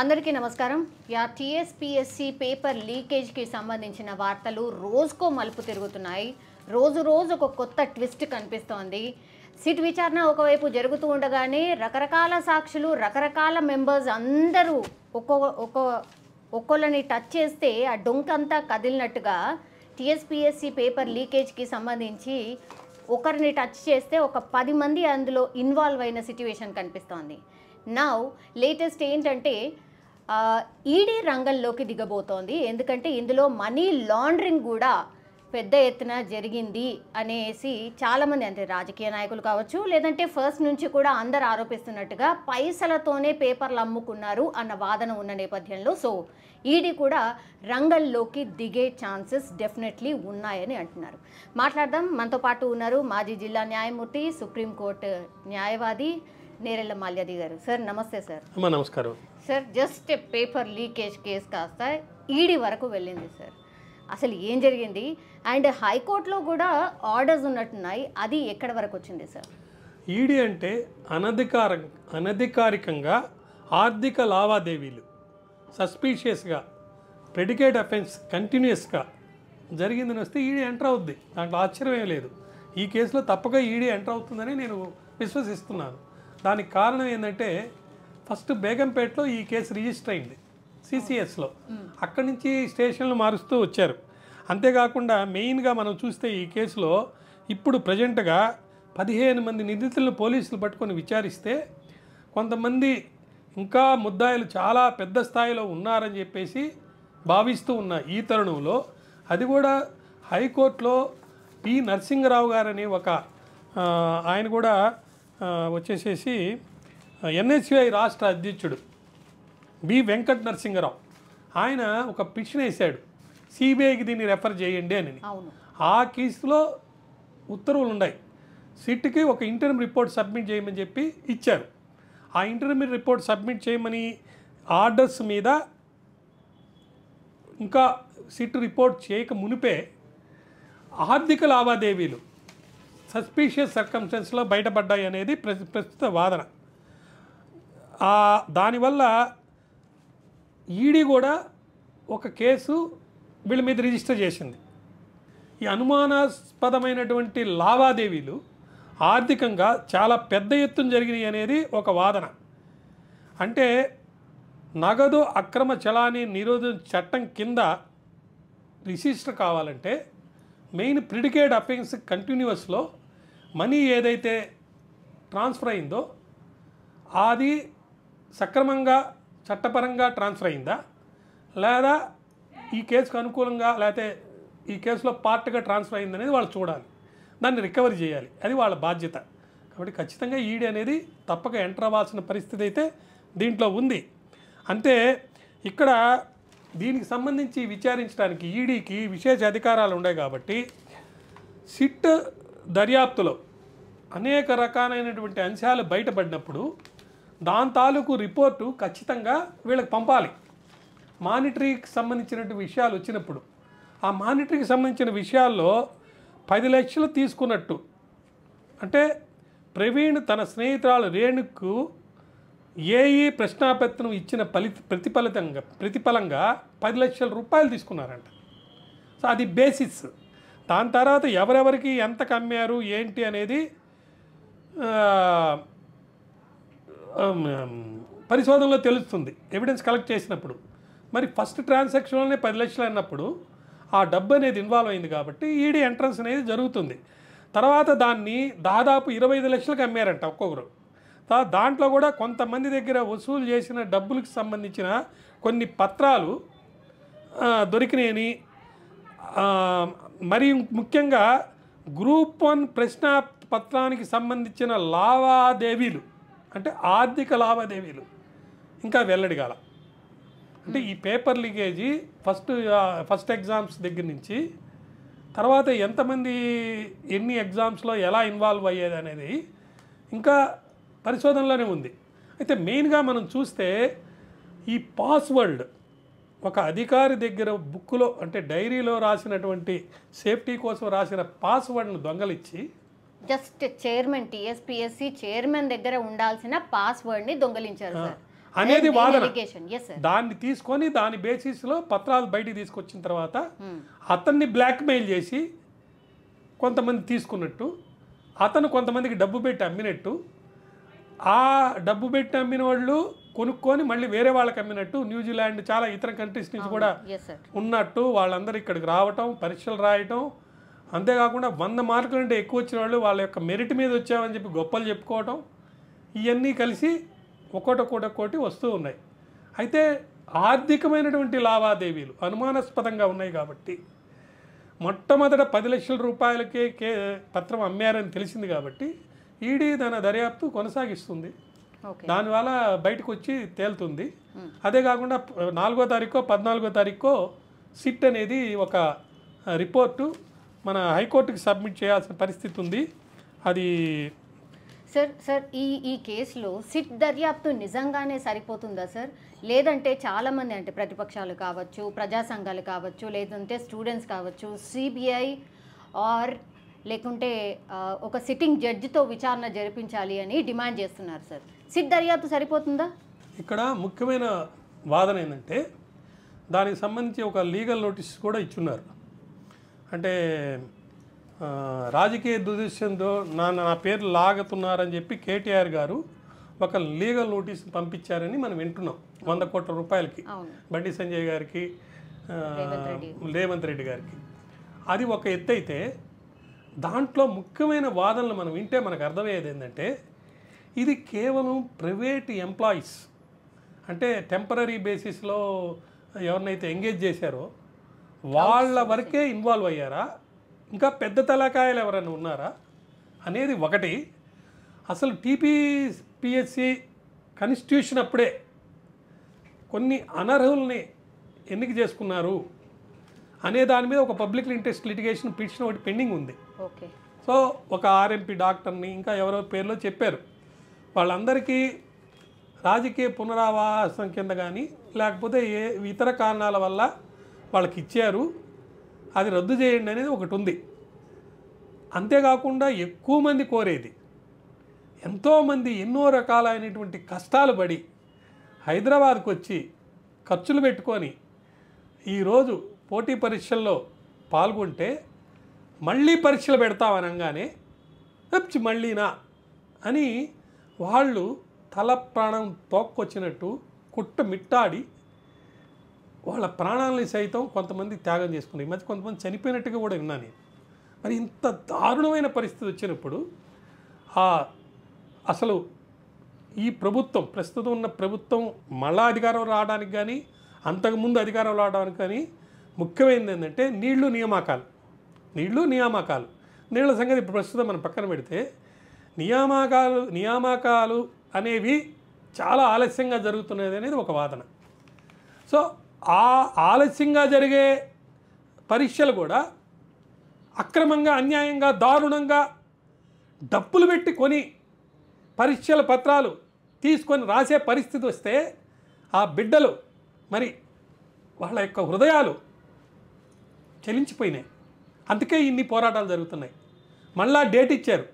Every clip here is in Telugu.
అందరికీ నమస్కారం యా టీఎస్పీఎస్సీ పేపర్ లీకేజ్కి సంబంధించిన వార్తలు రోజుకో మలుపు తిరుగుతున్నాయి రోజు రోజు ఒక కొత్త ట్విస్ట్ కనిపిస్తోంది సిట్ విచారణ ఒకవైపు జరుగుతూ ఉండగానే రకరకాల సాక్షులు రకరకాల మెంబర్స్ అందరూ ఒక్కో ఒక్కో ఒక్కొల్లని టచ్ చేస్తే ఆ డొంక్ అంతా కదిలినట్టుగా టీఎస్పీఎస్సీ పేపర్ లీకేజ్కి సంబంధించి ఒకరిని టచ్ చేస్తే ఒక పది మంది అందులో ఇన్వాల్వ్ అయిన సిచ్యువేషన్ కనిపిస్తోంది నా లేటెస్ట్ ఏంటంటే ఈడీ e రంగంలోకి దిగబోతోంది ఎందుకంటే ఇందులో మనీ లాండరింగ్ కూడా పెద్ద ఎత్తున జరిగింది అనేసి చాలామంది అంటే రాజకీయ నాయకులు కావచ్చు లేదంటే ఫస్ట్ నుంచి కూడా అందరు ఆరోపిస్తున్నట్టుగా పైసలతోనే పేపర్లు అమ్ముకున్నారు అన్న వాదన ఉన్న నేపథ్యంలో సో ఈడీ e కూడా రంగంలోకి దిగే ఛాన్సెస్ డెఫినెట్లీ ఉన్నాయని అంటున్నారు మాట్లాడదాం మనతో పాటు ఉన్నారు మాజీ జిల్లా న్యాయమూర్తి సుప్రీంకోర్టు న్యాయవాది నేరెళ్ళ మాల్యాది గారు సార్ నమస్తే సార్ నమస్కారం sir just paper leakage case కాస్త ఈడీ వరకు వెళ్ళింది సార్ అసలు ఏం జరిగింది అండ్ హైకోర్టులో కూడా ఆర్డర్స్ ఉన్నట్టున్నాయి అది ఎక్కడ వరకు వచ్చింది సార్ ఈడీ అంటే అనధికార అనధికారికంగా ఆర్థిక లావాదేవీలు సస్పీషియస్గా ప్రెడికేట్ అఫెన్స్ కంటిన్యూస్గా జరిగిందని వస్తే ఈడీ ఎంటర్ అవుద్ది దాంట్లో ఆశ్చర్యం లేదు ఈ కేసులో తప్పక ఈడీ ఎంటర్ అవుతుందని నేను విశ్వసిస్తున్నాను దానికి కారణం ఏంటంటే ఫస్ట్ బేగంపేటలో ఈ కేసు రిజిస్టర్ అయింది సిసిఎస్లో అక్కడి నుంచి స్టేషన్లు మారుస్తూ వచ్చారు అంతేకాకుండా మెయిన్గా మనం చూస్తే ఈ కేసులో ఇప్పుడు ప్రజెంట్గా పదిహేను మంది నిందితులను పోలీసులు పట్టుకొని విచారిస్తే కొంతమంది ఇంకా ముద్దాయిలు చాలా పెద్ద స్థాయిలో ఉన్నారని చెప్పేసి భావిస్తూ ఉన్న ఈ తరుణంలో అది కూడా హైకోర్టులో పి నరసింహరావు గారని ఒక ఆయన కూడా వచ్చేసేసి ఎన్హెచ్యుఐ రాష్ట్ర అధ్యక్షుడు బి వెంకట నరసింహరావు ఆయన ఒక పిటిషన్ వేశాడు సిబిఐకి దీన్ని రెఫర్ చేయండి అని ఆ కేసులో ఉత్తర్వులు ఉన్నాయి సిట్కి ఒక ఇంటర్మ్ రిపోర్ట్ సబ్మిట్ చేయమని చెప్పి ఇచ్చారు ఆ ఇంటర్మ్ రిపోర్ట్ సబ్మిట్ చేయమని ఆర్డర్స్ మీద ఇంకా సిట్ రిపోర్ట్ చేయక మునిపే ఆర్థిక లావాదేవీలు సస్పీషియస్ సర్కంస్టెన్స్లో బయటపడ్డాయి అనేది ప్రస్తుత వాదన దానివల్ల ఈడీ కూడా ఒక కేసు వీళ్ళ మీద రిజిస్టర్ చేసింది ఈ అనుమానాస్పదమైనటువంటి లావాదేవీలు ఆర్థికంగా చాలా పెద్ద ఎత్తున జరిగినాయి అనేది ఒక వాదన అంటే నగదు అక్రమ చలాని నిరోధం చట్టం కింద రిజిస్టర్ కావాలంటే మెయిన్ ప్రిడికేట్ అఫెన్స్ కంటిన్యూస్లో మనీ ఏదైతే ట్రాన్స్ఫర్ అయిందో అది సక్రమంగా చట్టపరంగా ట్రాన్స్ఫర్ అయిందా లేదా ఈ కేసుకు అనుకూలంగా లేకపోతే ఈ కేసులో పార్ట్గా ట్రాన్స్ఫర్ అయిందనేది వాళ్ళు చూడాలి దాన్ని రికవరీ చేయాలి అది వాళ్ళ బాధ్యత కాబట్టి ఖచ్చితంగా ఈడీ అనేది తప్పక ఎంటర్ అవ్వాల్సిన పరిస్థితి అయితే దీంట్లో ఉంది అంటే ఇక్కడ దీనికి సంబంధించి విచారించడానికి ఈడీకి విశేష అధికారాలు ఉన్నాయి కాబట్టి సిట్ దర్యాప్తులో అనేక రకాలైనటువంటి అంశాలు బయటపడినప్పుడు దాని తాలూకు రిపోర్టు ఖచ్చితంగా వీళ్ళకి పంపాలి మానిటరీకి సంబంధించినటువంటి విషయాలు వచ్చినప్పుడు ఆ మానిటరీకి సంబంధించిన విషయాల్లో పది లక్షలు తీసుకున్నట్టు అంటే ప్రవీణ్ తన స్నేహితురాలు రేణుకు ఏ ఏ ప్రశ్నాపత్రం ఇచ్చిన ఫలి ప్రతిఫలితంగా ప్రతిఫలంగా పది లక్షల రూపాయలు తీసుకున్నారంట సో అది బేసిస్ దాని తర్వాత ఎవరెవరికి ఎంత కమ్మారు ఏంటి అనేది పరిశోధనలో తెలుస్తుంది ఎవిడెన్స్ కలెక్ట్ చేసినప్పుడు మరి ఫస్ట్ ట్రాన్సాక్షన్లోనే పది లక్షలు అన్నప్పుడు ఆ డబ్బు అనేది ఇన్వాల్వ్ అయింది కాబట్టి ఈడీ ఎంట్రన్స్ అనేది జరుగుతుంది తర్వాత దాన్ని దాదాపు ఇరవై ఐదు లక్షలకు అమ్మారంట ఒక్కొక్కరు దాంట్లో కూడా కొంతమంది దగ్గర వసూలు చేసిన డబ్బులకు సంబంధించిన కొన్ని పత్రాలు దొరికినాయని మరి ముఖ్యంగా గ్రూప్ వన్ ప్రశ్న పత్రానికి సంబంధించిన లావాదేవీలు అంటే ఆర్థిక లావాదేవీలు ఇంకా వెల్లడిగాల అంటే ఈ పేపర్ లీకేజీ ఫస్ట్ ఫస్ట్ ఎగ్జామ్స్ దగ్గర నుంచి తర్వాత ఎంతమంది ఎన్ని ఎగ్జామ్స్లో ఎలా ఇన్వాల్వ్ అయ్యేది అనేది ఇంకా పరిశోధనలోనే ఉంది అయితే మెయిన్గా మనం చూస్తే ఈ పాస్వర్డ్ ఒక అధికారి దగ్గర బుక్లో అంటే డైరీలో రాసినటువంటి సేఫ్టీ కోసం రాసిన పాస్వర్డ్ను దొంగలిచ్చి జస్ట్ చైర్మన్ టీఎస్పీఎస్సి చైర్మన్ దగ్గర ఉండాల్సిన పాస్వర్డ్ని దొంగలించారు అనేది వాదన దాన్ని తీసుకొని దాని బేసిస్లో పత్రాలు బయటికి తీసుకొచ్చిన తర్వాత అతన్ని బ్లాక్మెయిల్ చేసి కొంతమంది తీసుకున్నట్టు అతను కొంతమందికి డబ్బు పెట్టి అమ్మినట్టు ఆ డబ్బు పెట్టి అమ్మిన వాళ్ళు కొనుక్కొని మళ్ళీ వేరే వాళ్ళకి అమ్మినట్టు న్యూజిలాండ్ చాలా ఇతర కంట్రీస్ నుంచి కూడా ఉన్నట్టు వాళ్ళందరూ ఇక్కడికి రావటం పరీక్షలు రాయటం అంతేకాకుండా వంద మార్కులు అంటే ఎక్కువ వచ్చిన వాళ్ళు వాళ్ళ యొక్క మెరిట్ మీద వచ్చామని చెప్పి గొప్పలు చెప్పుకోవటం ఇవన్నీ కలిసి ఒక్కొక్కటి వస్తూ ఉన్నాయి అయితే ఆర్థికమైనటువంటి లావాదేవీలు అనుమానాస్పదంగా ఉన్నాయి కాబట్టి మొట్టమొదట పది లక్షల రూపాయలకే కే పత్రం అమ్మారని తెలిసింది కాబట్టి ఈడీ తన దర్యాప్తు కొనసాగిస్తుంది దానివల్ల బయటకు వచ్చి తేలుతుంది అదే కాకుండా నాలుగో తారీఖో పద్నాలుగో తారీఖో సిట్ అనేది ఒక రిపోర్టు మన హైకోర్టుకి సబ్మిట్ చేయాల్సిన పరిస్థితి ఉంది అది సార్ సార్ ఈ ఈ కేసులో సిట్ దర్యాప్తు నిజంగానే సరిపోతుందా సార్ లేదంటే చాలామంది అంటే ప్రతిపక్షాలు కావచ్చు ప్రజా సంఘాలు కావచ్చు లేదంటే స్టూడెంట్స్ కావచ్చు సిబిఐ ఆర్ లేకుంటే ఒక సిట్టింగ్ జడ్జితో విచారణ జరిపించాలి అని డిమాండ్ చేస్తున్నారు సార్ సిట్ దర్యాప్తు సరిపోతుందా ఇక్కడ ముఖ్యమైన వాదన ఏంటంటే దానికి సంబంధించి ఒక లీగల్ నోటీస్ కూడా ఇచ్చున్నారు అంటే రాజకీయ దుర్దృశ్యంతో నా నా పేరు లాగుతున్నారని చెప్పి కేటీఆర్ గారు ఒక లీగల్ నోటీస్ పంపించారని మనం వింటున్నాం వంద కోట్ల రూపాయలకి బండి సంజయ్ గారికి రేవంత్ రెడ్డి గారికి అది ఒక ఎత్తు అయితే దాంట్లో ముఖ్యమైన వాదనలు మనం వింటే మనకు అర్థమయ్యేది ఏంటంటే ఇది కేవలం ప్రైవేట్ ఎంప్లాయీస్ అంటే టెంపరీ బేసిస్లో ఎవరినైతే ఎంగేజ్ చేశారో వాళ్ళ వరకే ఇన్వాల్వ్ అయ్యారా ఇంకా పెద్ద తలకాయలు ఎవరైనా ఉన్నారా అనేది ఒకటి అసలు టీపీపీఎస్సి కాన్స్టిట్యూషన్ అప్పుడే కొన్ని అనర్హుల్ని ఎన్నిక చేసుకున్నారు అనే దాని మీద ఒక పబ్లిక్ ఇంట్రెస్ట్ లిటిగేషన్ పిటిషన్ ఒకటి పెండింగ్ ఉంది ఓకే సో ఒక ఆర్ఎంపీ డాక్టర్ని ఇంకా ఎవరో పేర్లో చెప్పారు వాళ్ళందరికీ రాజకీయ పునరావాసం కింద కానీ లేకపోతే ఏ ఇతర కారణాల వల్ల వాళ్ళకి ఇచ్చారు అది రద్దు చేయండి అనేది ఒకటి ఉంది అంతేకాకుండా ఎక్కువ మంది కోరేది ఎంతోమంది ఎన్నో రకాలైనటువంటి కష్టాలు పడి హైదరాబాద్కు వచ్చి ఖర్చులు పెట్టుకొని ఈరోజు పోటీ పరీక్షల్లో పాల్గొంటే మళ్ళీ పరీక్షలు పెడతావనగానే వచ్చి మళ్ళీనా అని వాళ్ళు తల ప్రాణం తోక్కొచ్చినట్టు కుట్ట మిట్టాడి వాళ్ళ ప్రాణాలని సైతం కొంతమంది త్యాగం చేసుకున్నారు ఈ మధ్య కొంతమంది చనిపోయినట్టుగా కూడా విన్నాను మరి ఇంత దారుణమైన పరిస్థితి వచ్చినప్పుడు ఆ అసలు ఈ ప్రభుత్వం ప్రస్తుతం ఉన్న ప్రభుత్వం మళ్ళా అధికారం రావడానికి కానీ అంతకుముందు అధికారం రావడానికి కానీ ముఖ్యమైనది ఏంటంటే నీళ్లు నియామకాలు నీళ్లు నియామకాలు నీళ్ల సంగతి ఇప్పుడు ప్రస్తుతం మనం పక్కన పెడితే నియామకాలు నియామకాలు అనేవి చాలా ఆలస్యంగా జరుగుతున్నది అనేది ఒక వాదన సో ఆ ఆలస్యంగా జరిగే పరీక్షలు కూడా అక్రమంగా అన్యాయంగా దారుణంగా డబ్బులు పెట్టి కొని పరీక్షల పత్రాలు తీసుకొని రాసే పరిస్థితి వస్తే ఆ బిడ్డలు మరి వాళ్ళ యొక్క హృదయాలు చలించిపోయినాయి అందుకే ఇన్ని పోరాటాలు జరుగుతున్నాయి మళ్ళా డేట్ ఇచ్చారు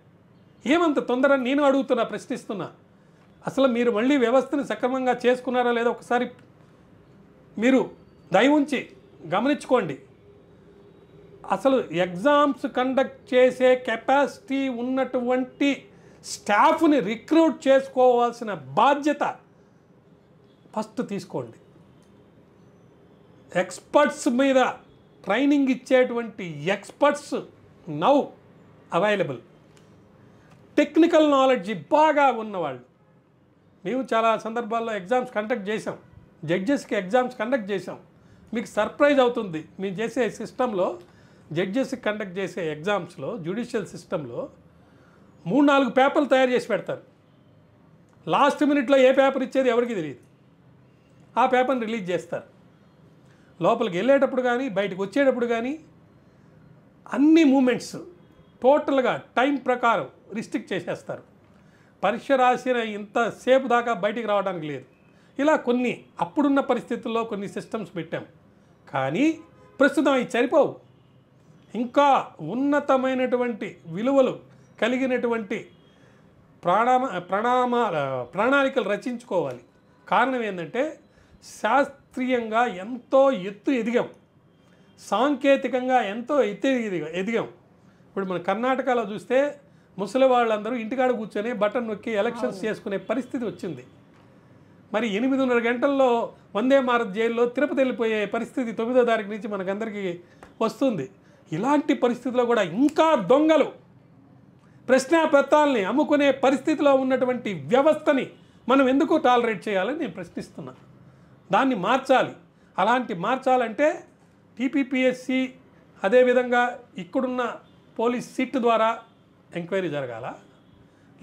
ఏమంత తొందర నేను అడుగుతున్నా ప్రశ్నిస్తున్నా అసలు మీరు మళ్ళీ వ్యవస్థను సక్రమంగా చేసుకున్నారా లేదా ఒకసారి మీరు దయ ఉంచి గమనించుకోండి అసలు ఎగ్జామ్స్ కండక్ట్ చేసే కెపాసిటీ ఉన్నటువంటి స్టాఫ్ని రిక్రూట్ చేసుకోవాల్సిన బాధ్యత ఫస్ట్ తీసుకోండి ఎక్స్పర్ట్స్ మీద ట్రైనింగ్ ఇచ్చేటువంటి experts now available technical knowledge బాగా ఉన్నవాళ్ళు మేము చాలా సందర్భాల్లో ఎగ్జామ్స్ కండక్ట్ చేసాం జడ్జెస్కి ఎగ్జామ్స్ కండక్ట్ చేసాం మీకు సర్ప్రైజ్ అవుతుంది మేము చేసే సిస్టంలో జడ్జెస్కి కండక్ట్ చేసే ఎగ్జామ్స్లో జ్యుడిషియల్ సిస్టంలో మూడు నాలుగు పేపర్లు తయారు చేసి పెడతారు లాస్ట్ మినిట్లో ఏ పేపర్ ఇచ్చేది ఎవరికి తెలియదు ఆ పేపర్ని రిలీజ్ చేస్తారు లోపలికి వెళ్ళేటప్పుడు కానీ బయటకు వచ్చేటప్పుడు కానీ అన్ని మూమెంట్స్ టోటల్గా టైం ప్రకారం రిస్ట్రిక్ట్ చేసేస్తారు పరీక్ష రాసిన ఇంతసేపు దాకా బయటికి రావడానికి లేదు ఇలా కొన్ని అప్పుడున్న పరిస్థితుల్లో కొన్ని సిస్టమ్స్ పెట్టాం కానీ ప్రస్తుతం అవి సరిపోవు ఇంకా ఉన్నతమైనటువంటి విలువలు కలిగినటువంటి ప్రణామ ప్రణామ ప్రణాళికలు రచించుకోవాలి కారణం ఏంటంటే శాస్త్ర శాస్త్రీయంగా ఎంతో ఎత్తు ఎదిగాం సాంకేతికంగా ఎంతో ఎత్తు ఎదిగాం ఇప్పుడు మన కర్ణాటకలో చూస్తే ముసలి వాళ్ళందరూ ఇంటికాడ కూర్చొని బటన్ నొక్కి ఎలక్షన్స్ చేసుకునే పరిస్థితి వచ్చింది మరి ఎనిమిదిన్నర గంటల్లో వందే భారత్ జైల్లో తిరుపతి వెళ్ళిపోయే పరిస్థితి తొమ్మిదో తారీఖు నుంచి మనకందరికీ వస్తుంది ఇలాంటి పరిస్థితిలో కూడా ఇంకా దొంగలు ప్రశ్నాపత్రాలని అమ్ముకునే పరిస్థితిలో ఉన్నటువంటి వ్యవస్థని మనం ఎందుకు టాలరేట్ చేయాలని నేను ప్రశ్నిస్తున్నాను దాన్ని మార్చాలి అలాంటి మార్చాలంటే టీపీపీఎస్సి అదేవిధంగా ఇక్కడున్న పోలీస్ సిట్ ద్వారా ఎంక్వైరీ జరగాల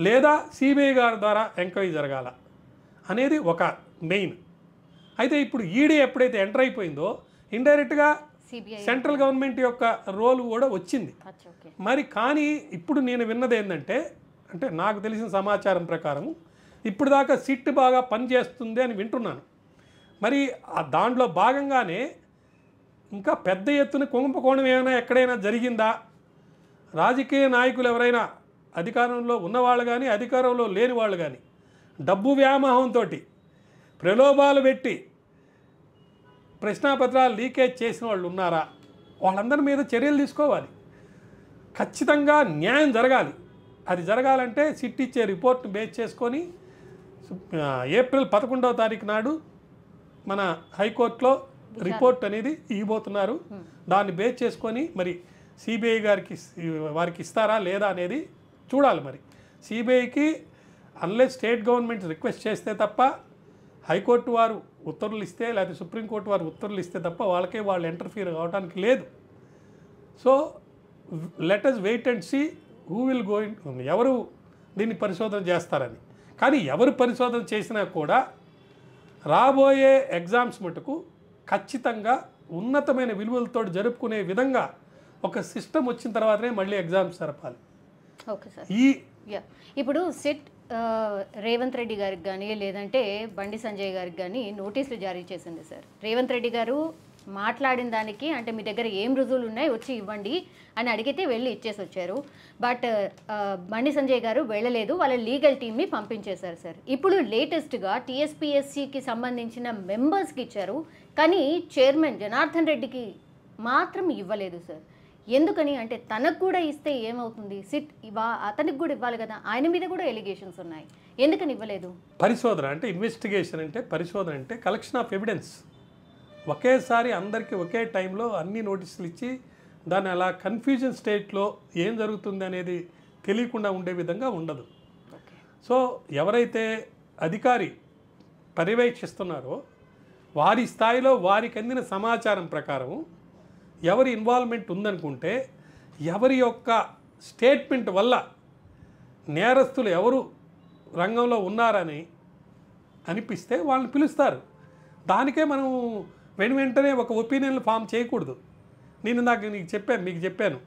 లేదా సిబిఐ గారి ద్వారా ఎంక్వైరీ జరగాల అనేది ఒక మెయిన్ అయితే ఇప్పుడు ఈడీ ఎప్పుడైతే ఎంటర్ అయిపోయిందో ఇండైరెక్ట్గా సెంట్రల్ గవర్నమెంట్ యొక్క రోల్ కూడా వచ్చింది మరి కానీ ఇప్పుడు నేను విన్నది ఏంటంటే అంటే నాకు తెలిసిన సమాచారం ప్రకారం ఇప్పుడు దాకా సిట్ బాగా పనిచేస్తుంది అని వింటున్నాను మరి దాంట్లో భాగంగానే ఇంకా పెద్ద ఎత్తున కుంభకోణం ఏమైనా ఎక్కడైనా జరిగిందా రాజకీయ నాయకులు ఎవరైనా అధికారంలో ఉన్నవాళ్ళు కానీ అధికారంలో లేని వాళ్ళు కానీ డబ్బు వ్యామోహంతో ప్రలోభాలు పెట్టి ప్రశ్నాపత్రాలు లీకేజ్ చేసిన వాళ్ళు ఉన్నారా వాళ్ళందరి మీద చర్యలు తీసుకోవాలి ఖచ్చితంగా న్యాయం జరగాలి అది జరగాలంటే సిట్ ఇచ్చే రిపోర్ట్ను బేస్ చేసుకొని ఏప్రిల్ పదకొండవ తారీఖు నాడు మన హైకోర్టులో రిపోర్ట్ అనేది ఇవ్వబోతున్నారు దాన్ని బేస్ చేసుకొని మరి సిబిఐ గారికి వారికి ఇస్తారా లేదా అనేది చూడాలి మరి సిబిఐకి అన్లెస్ స్టేట్ గవర్నమెంట్ రిక్వెస్ట్ చేస్తే తప్ప హైకోర్టు వారు ఉత్తర్వులు ఇస్తే లేకపోతే సుప్రీంకోర్టు వారు ఉత్తర్వులు ఇస్తే తప్ప వాళ్ళకే వాళ్ళు ఎంటర్ఫీర్ కావడానికి లేదు so let us wait and see who will going ఎవరు దీన్ని పరిశోధన చేస్తారని కానీ ఎవరు పరిశోధన చేసినా కూడా రాబోయే ఎగ్జామ్స్ మటుకు ఖచ్చితంగా ఉన్నతమైన విలువలతో జరుపుకునే విధంగా ఒక సిస్టమ్ వచ్చిన తర్వాతనే మళ్ళీ ఎగ్జామ్స్ జరపాలి ఈ ఇప్పుడు సెట్ రేవంత్ రెడ్డి గారికి కానీ లేదంటే బండి సంజయ్ గారికి కానీ నోటీసులు జారీ చేసింది సార్ రేవంత్ రెడ్డి గారు మాట్లాడిన దానికి అంటే మీ దగ్గర ఏం రుజువులు ఉన్నాయి వచ్చి ఇవ్వండి అని అడిగితే వెళ్ళి ఇచ్చేసి వచ్చారు బట్ బండి సంజయ్ గారు వెళ్ళలేదు వాళ్ళ లీగల్ టీమ్ని పంపించేశారు సార్ ఇప్పుడు లేటెస్ట్గా టీఎస్పిఎస్సికి సంబంధించిన మెంబర్స్కి ఇచ్చారు కానీ చైర్మన్ జనార్దన్ రెడ్డికి మాత్రం ఇవ్వలేదు సార్ ఎందుకని అంటే తనకు కూడా ఇస్తే ఏమవుతుంది సిట్ ఇవా అతనికి కూడా ఇవ్వాలి కదా ఆయన మీద కూడా ఎలిగేషన్స్ ఉన్నాయి ఎందుకని ఇవ్వలేదు పరిశోధన అంటే ఇన్వెస్టిగేషన్ అంటే పరిశోధన అంటే కలెక్షన్ ఆఫ్ ఎవిడెన్స్ ఒకేసారి అందరికీ ఒకే టైంలో అన్ని నోటీసులు ఇచ్చి దాన్ని అలా కన్ఫ్యూజన్ స్టేట్లో ఏం జరుగుతుంది అనేది తెలియకుండా ఉండే విధంగా ఉండదు సో ఎవరైతే అధికారి పర్యవేక్షిస్తున్నారో వారి స్థాయిలో వారికి అందిన సమాచారం ప్రకారం ఎవరి ఇన్వాల్వ్మెంట్ ఉందనుకుంటే ఎవరి యొక్క స్టేట్మెంట్ వల్ల నేరస్తులు ఎవరు రంగంలో ఉన్నారని అనిపిస్తే వాళ్ళని పిలుస్తారు దానికే మనం వెను వెంటనే ఒక ఒపీనియన్ ఫామ్ చేయకూడదు నేను నాకు నీకు చెప్పాను మీకు చెప్పాను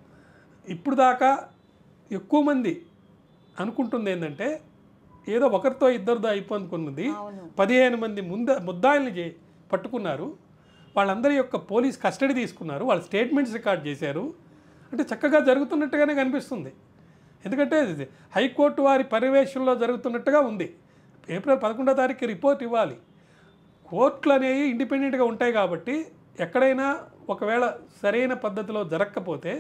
ఇప్పుడు దాకా ఎక్కువ మంది అనుకుంటుంది ఏంటంటే ఏదో ఒకరితో ఇద్దరితో అయిపోనుకున్నది పదిహేను మంది ముంద ముద్దాయిల్ని పట్టుకున్నారు వాళ్ళందరి యొక్క పోలీస్ కస్టడీ తీసుకున్నారు వాళ్ళ స్టేట్మెంట్స్ రికార్డ్ చేశారు అంటే చక్కగా జరుగుతున్నట్టుగానే కనిపిస్తుంది ఎందుకంటే హైకోర్టు వారి పర్యవేక్షణలో జరుగుతున్నట్టుగా ఉంది ఏప్రిల్ పదకొండో తారీఖు రిపోర్ట్ ఇవ్వాలి కోర్టులు అనేవి ఇండిపెండెంట్గా ఉంటాయి కాబట్టి ఎక్కడైనా ఒకవేళ సరైన పద్ధతిలో జరగకపోతే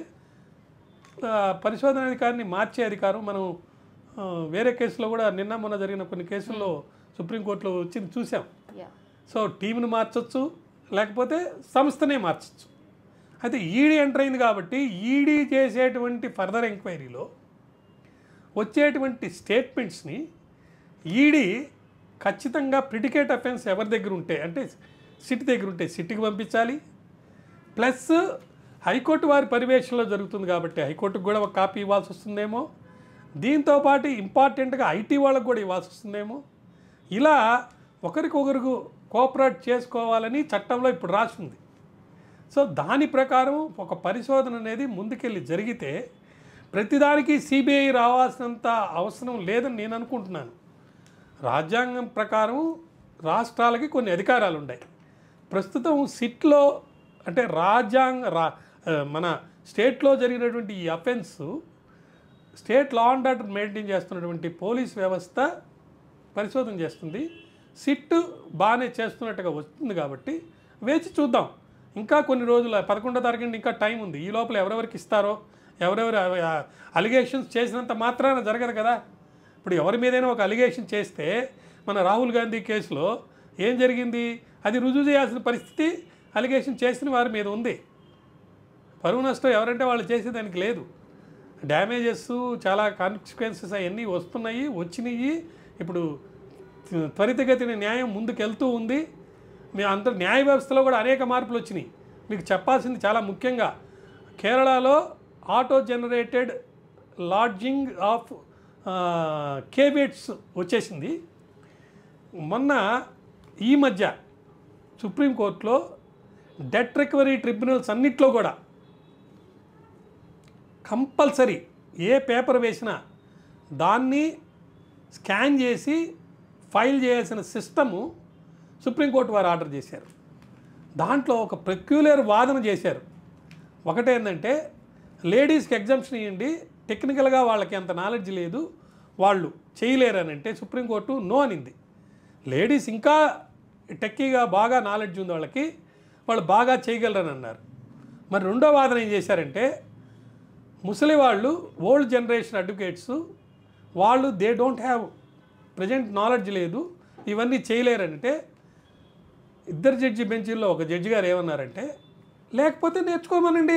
పరిశోధన అధికారిని మార్చే అధికారం మనం వేరే కేసులో కూడా నిన్న మొన్న జరిగిన కొన్ని కేసుల్లో hmm. సుప్రీంకోర్టులో వచ్చింది చూసాం సో టీంను మార్చవచ్చు లేకపోతే సంస్థనే మార్చచ్చు అయితే ఈడీ ఎంటర్ అయింది కాబట్టి ఈడీ చేసేటువంటి ఫర్దర్ ఎంక్వైరీలో వచ్చేటువంటి స్టేట్మెంట్స్ని ఈడీ ఖచ్చితంగా ప్రిటికేట్ అఫెన్స్ ఎవరి దగ్గర ఉంటే అంటే సిటీ దగ్గర ఉంటే సిటీకి పంపించాలి ప్లస్ హైకోర్టు వారి పర్యవేక్షణలో జరుగుతుంది కాబట్టి హైకోర్టుకు కూడా ఒక కాపీ ఇవ్వాల్సి వస్తుందేమో దీంతోపాటు ఇంపార్టెంట్గా ఐటీ వాళ్ళకు కూడా ఇవ్వాల్సి వస్తుందేమో ఇలా ఒకరికొకరు కోఆపరేట్ చేసుకోవాలని చట్టంలో ఇప్పుడు రాసింది సో దాని ప్రకారం ఒక పరిశోధన అనేది ముందుకెళ్ళి జరిగితే ప్రతిదానికి సిబిఐ రావాల్సినంత అవసరం లేదని నేను అనుకుంటున్నాను రాజ్యాంగం ప్రకారం రాష్ట్రాలకి కొన్ని అధికారాలు ఉన్నాయి ప్రస్తుతం సిట్లో అంటే రాజ్యాంగ రా మన స్టేట్లో జరిగినటువంటి ఈ offence state law and order maintain చేస్తున్నటువంటి పోలీస్ వ్యవస్థ పరిశోధన చేస్తుంది సిట్ బాగానే చేస్తున్నట్టుగా వస్తుంది కాబట్టి వేచి చూద్దాం ఇంకా కొన్ని రోజులు పదకొండో తారీఖు ఇంకా టైం ఉంది ఈ లోపల ఎవరెవరికి ఇస్తారో ఎవరెవరు అలిగేషన్స్ చేసినంత మాత్రాన జరగదు కదా ఇప్పుడు ఎవరి మీదైనా ఒక అలిగేషన్ చేస్తే మన రాహుల్ గాంధీ కేసులో ఏం జరిగింది అది రుజువు చేయాల్సిన పరిస్థితి అలిగేషన్ చేసిన వారి మీద ఉంది పరువు నష్టం ఎవరంటే వాళ్ళు చేసేదానికి లేదు డ్యామేజెస్ చాలా కాన్సిక్వెన్సెస్ అవన్నీ వస్తున్నాయి వచ్చినాయి ఇప్పుడు త్వరితగతిన న్యాయం ముందుకెళ్తూ ఉంది మీ అందరు న్యాయ వ్యవస్థలో కూడా అనేక మార్పులు వచ్చినాయి మీకు చెప్పాల్సింది చాలా ముఖ్యంగా కేరళలో auto generated lodging of caveats వచ్చేసింది మొన్న ఈ మధ్య సుప్రీంకోర్టులో డెట్ రికవరీ ట్రిబ్యునల్స్ అన్నిట్లో కూడా కంపల్సరీ ఏ పేపర్ వేసినా దాన్ని స్కాన్ చేసి ఫైల్ చేయాల్సిన సిస్టము సుప్రీంకోర్టు వారు ఆర్డర్ చేశారు దాంట్లో ఒక ప్రక్యులర్ వాదన చేశారు ఒకటేంటంటే లేడీస్కి ఎగ్జామ్షన్ ఇవ్వండి టెక్నికల్గా వాళ్ళకి అంత నాలెడ్జ్ లేదు వాళ్ళు చేయలేరనంటే సుప్రీంకోర్టు నో అనింది లేడీస్ ఇంకా టెక్కీగా బాగా నాలెడ్జ్ ఉంది వాళ్ళకి వాళ్ళు బాగా చేయగలరని అన్నారు మరి రెండో వాదన ఏం చేశారంటే ముసలి వాళ్ళు ఓల్డ్ జనరేషన్ అడ్వకేట్స్ వాళ్ళు they don't have present knowledge లేదు ఇవన్నీ చేయలేరంటే ఇద్దరు జడ్జి బెంచీల్లో ఒక జడ్జి గారు ఏమన్నారంటే లేకపోతే నేర్చుకోమనండి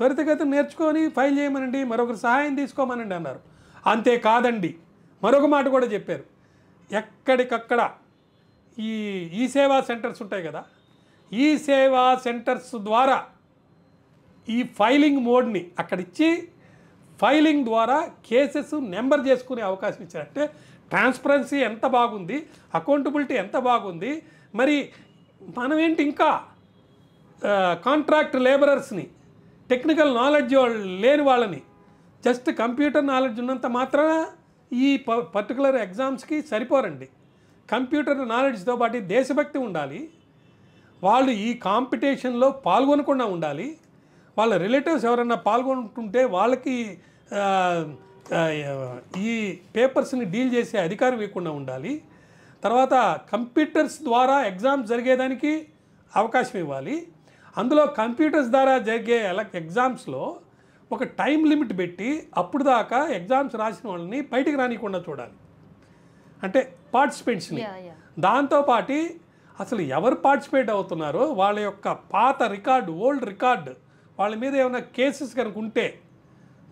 త్వరితగతి నేర్చుకొని ఫైల్ చేయమనండి మరొకరు సహాయం తీసుకోమనండి అన్నారు అంతే కాదండి మరొక మాట కూడా చెప్పారు ఎక్కడికక్కడ ఈ ఈ సేవా సెంటర్స్ ఉంటాయి కదా ఈ సేవా సెంటర్స్ ద్వారా ఈ ఫైలింగ్ మోడ్ని అక్కడిచ్చి ఫైలింగ్ ద్వారా కేసెస్ నెంబర్ చేసుకునే అవకాశం ఇచ్చారంటే ట్రాన్స్పరెన్సీ ఎంత బాగుంది అకౌంటబిలిటీ ఎంత బాగుంది మరి మనమేంటి ఇంకా కాంట్రాక్ట్ లేబరర్స్ని టెక్నికల్ నాలెడ్జ్ లేని వాళ్ళని జస్ట్ కంప్యూటర్ నాలెడ్జ్ ఉన్నంత మాత్రాన ఈ ప పర్టికులర్ ఎగ్జామ్స్కి సరిపోరండి కంప్యూటర్ నాలెడ్జ్తో పాటు దేశభక్తి ఉండాలి వాళ్ళు ఈ కాంపిటీషన్లో పాల్గొనకుండా ఉండాలి వాళ్ళ రిలేటివ్స్ ఎవరన్నా పాల్గొంటుంటే వాళ్ళకి ఈ పేపర్స్ని డీల్ చేసే అధికారం ఇవ్వకుండా ఉండాలి తర్వాత కంప్యూటర్స్ ద్వారా ఎగ్జామ్స్ జరిగేదానికి అవకాశం ఇవ్వాలి అందులో కంప్యూటర్స్ ద్వారా జరిగే ఎలా ఎగ్జామ్స్లో ఒక టైం లిమిట్ పెట్టి అప్పుడు దాకా ఎగ్జామ్స్ రాసిన వాళ్ళని బయటికి రానికుండా చూడాలి అంటే పార్టిసిపెంట్స్ని దాంతోపాటి అసలు ఎవరు పార్టిసిపేట్ అవుతున్నారో వాళ్ళ యొక్క పాత రికార్డు ఓల్డ్ రికార్డు వాళ్ళ మీద ఏమైనా కేసెస్ కనుక ఉంటే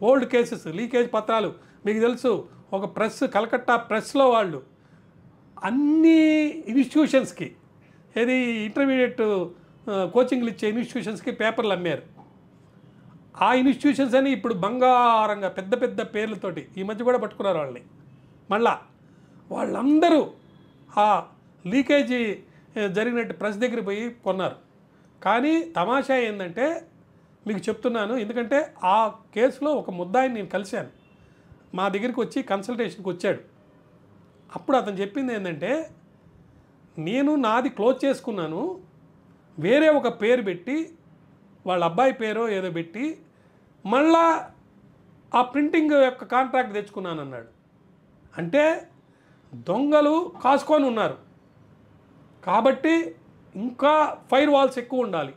ఓల్డ్ కేసెస్ లీకేజ్ పత్రాలు మీకు తెలుసు ఒక ప్రెస్ కలకట్టా ప్రెస్లో వాళ్ళు అన్ని ఇన్స్టిట్యూషన్స్కి ఏది ఇంటర్మీడియట్ కోచింగ్లు ఇచ్చే ఇన్స్టిట్యూషన్స్కి పేపర్లు అమ్మారు ఆ ఇన్స్టిట్యూషన్స్ అని ఇప్పుడు బంగారంగా పెద్ద పెద్ద పేర్లతోటి ఈ మధ్య కూడా పట్టుకున్నారు వాళ్ళని మళ్ళా వాళ్ళందరూ ఆ లీకేజీ జరిగినట్టు ప్రెస్ దగ్గర పోయి కొన్నారు కానీ తమాషా ఏంటంటే మీకు చెప్తున్నాను ఎందుకంటే ఆ కేసులో ఒక ముద్దాయిని నేను కలిశాను మా దగ్గరికి వచ్చి కన్సల్టేషన్కి వచ్చాడు అప్పుడు అతను చెప్పింది ఏంటంటే నేను నాది క్లోజ్ చేసుకున్నాను వేరే ఒక పేరు పెట్టి వాళ్ళ అబ్బాయి పేరో ఏదో పెట్టి మళ్ళా ఆ ప్రింటింగ్ యొక్క కాంట్రాక్ట్ తెచ్చుకున్నాను అన్నాడు అంటే దొంగలు కాసుకొని ఉన్నారు కాబట్టి ఇంకా ఫైర్ వాల్స్ ఎక్కువ ఉండాలి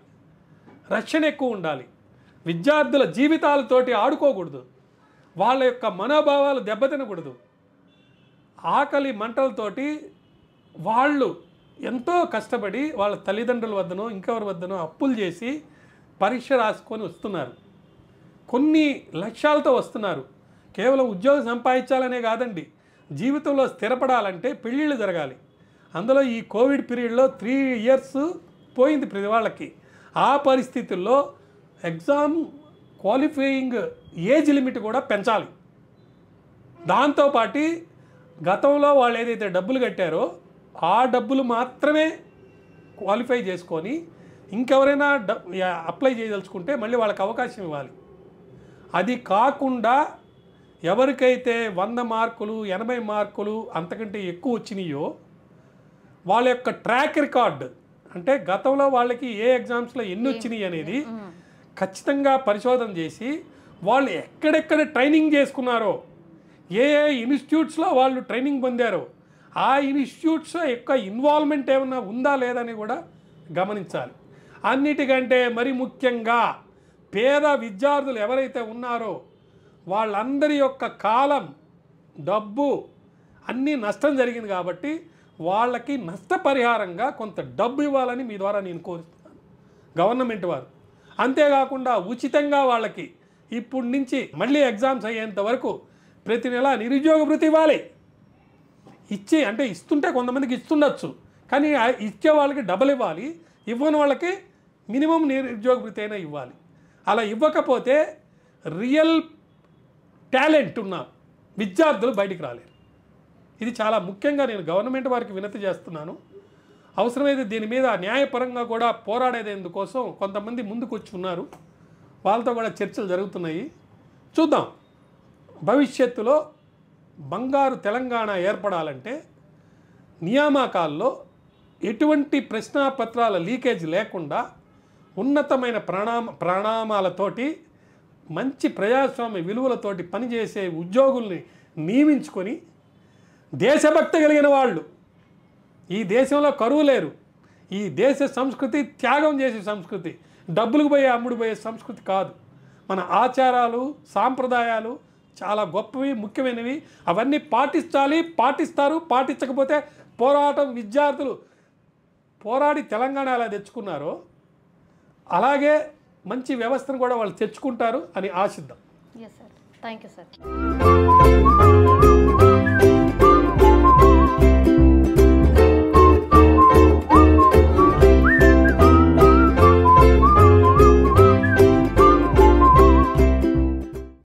రక్షణ ఎక్కువ ఉండాలి విద్యార్థుల జీవితాలతోటి ఆడుకోకూడదు వాళ్ళ యొక్క మనోభావాలు దెబ్బతినకూడదు ఆకలి మంటలతోటి వాళ్ళు ఎంతో కష్టపడి వాళ్ళ తల్లిదండ్రుల వద్దనో ఇంకెవరి వద్దనో అప్పులు చేసి పరీక్ష రాసుకొని వస్తున్నారు కొన్ని లక్ష్యాలతో వస్తున్నారు కేవలం ఉద్యోగం సంపాదించాలనే కాదండి జీవితంలో స్థిరపడాలంటే పెళ్ళిళ్ళు జరగాలి అందులో ఈ కోవిడ్ పీరియడ్లో త్రీ ఇయర్స్ పోయింది ప్రతి వాళ్ళకి ఆ పరిస్థితుల్లో ఎగ్జామ్ క్వాలిఫైయింగ్ ఏజ్ లిమిట్ కూడా పెంచాలి దాంతోపాటి గతంలో వాళ్ళు ఏదైతే డబ్బులు కట్టారో ఆ డబ్బులు మాత్రమే క్వాలిఫై చేసుకొని ఇంకెవరైనా అప్లై చేయదలుచుకుంటే మళ్ళీ వాళ్ళకి అవకాశం ఇవ్వాలి అది కాకుండా ఎవరికైతే వంద మార్కులు ఎనభై మార్కులు అంతకంటే ఎక్కువ వచ్చినాయో వాళ్ళ యొక్క ట్రాక్ రికార్డ్ అంటే గతంలో వాళ్ళకి ఏ ఎగ్జామ్స్లో ఎన్ని వచ్చినాయి అనేది ఖచ్చితంగా పరిశోధన చేసి వాళ్ళు ఎక్కడెక్కడ ట్రైనింగ్ చేసుకున్నారో ఏ ఏ ఇన్స్టిట్యూట్స్లో వాళ్ళు ట్రైనింగ్ పొందారో ఆ ఇన్స్టిట్యూట్స్ యొక్క ఇన్వాల్వ్మెంట్ ఏమైనా ఉందా లేదని కూడా గమనించాలి అన్నిటికంటే మరి ముఖ్యంగా పేద విద్యార్థులు ఎవరైతే ఉన్నారో వాళ్ళందరి యొక్క కాలం డబ్బు అన్నీ నష్టం జరిగింది కాబట్టి వాళ్ళకి నష్టపరిహారంగా కొంత డబ్బు ఇవ్వాలని మీ ద్వారా నేను కోరుతున్నాను గవర్నమెంట్ వారు అంతేకాకుండా ఉచితంగా వాళ్ళకి ఇప్పటి నుంచి మళ్ళీ ఎగ్జామ్స్ అయ్యేంత వరకు ప్రతి నెల నిరుద్యోగ వృత్తి ఇవ్వాలి ఇచ్చే అంటే ఇస్తుంటే కొంతమందికి ఇస్తుండొచ్చు కానీ ఇచ్చే వాళ్ళకి డబల్ ఇవ్వాలి ఇవ్వని వాళ్ళకి మినిమం నిరుద్యోగ వృత్తి అయినా ఇవ్వాలి అలా ఇవ్వకపోతే రియల్ టాలెంట్ ఉన్న విద్యార్థులు బయటికి రాలేరు ఇది చాలా ముఖ్యంగా నేను గవర్నమెంట్ వారికి వినతి చేస్తున్నాను అవసరమైతే దీని మీద న్యాయపరంగా కూడా పోరాడేదేందుకోసం కొంతమంది ముందుకు వచ్చి ఉన్నారు వాళ్ళతో కూడా చర్చలు జరుగుతున్నాయి చూద్దాం భవిష్యత్తులో బంగారు తెలంగాణ ఏర్పడాలంటే నియామకాల్లో ఎటువంటి ప్రశ్నాపత్రాల లీకేజ్ లేకుండా ఉన్నతమైన ప్రణామ ప్రణామాలతోటి మంచి ప్రజాస్వామ్య విలువలతోటి పనిచేసే ఉద్యోగుల్ని నియమించుకొని దేశభక్తి కలిగిన వాళ్ళు ఈ దేశంలో కరువు లేరు ఈ దేశ సంస్కృతి త్యాగం చేసే సంస్కృతి డబ్బులకు పోయే అమ్ముడు పోయే సంస్కృతి కాదు మన ఆచారాలు సాంప్రదాయాలు చాలా గొప్పవి ముఖ్యమైనవి అవన్నీ పాటించాలి పాటిస్తారు పాటించకపోతే పోరాటం విద్యార్థులు పోరాడి తెలంగాణ ఎలా తెచ్చుకున్నారో అలాగే మంచి వ్యవస్థను కూడా వాళ్ళు తెచ్చుకుంటారు అని ఆశిద్దాం థ్యాంక్ యూ సార్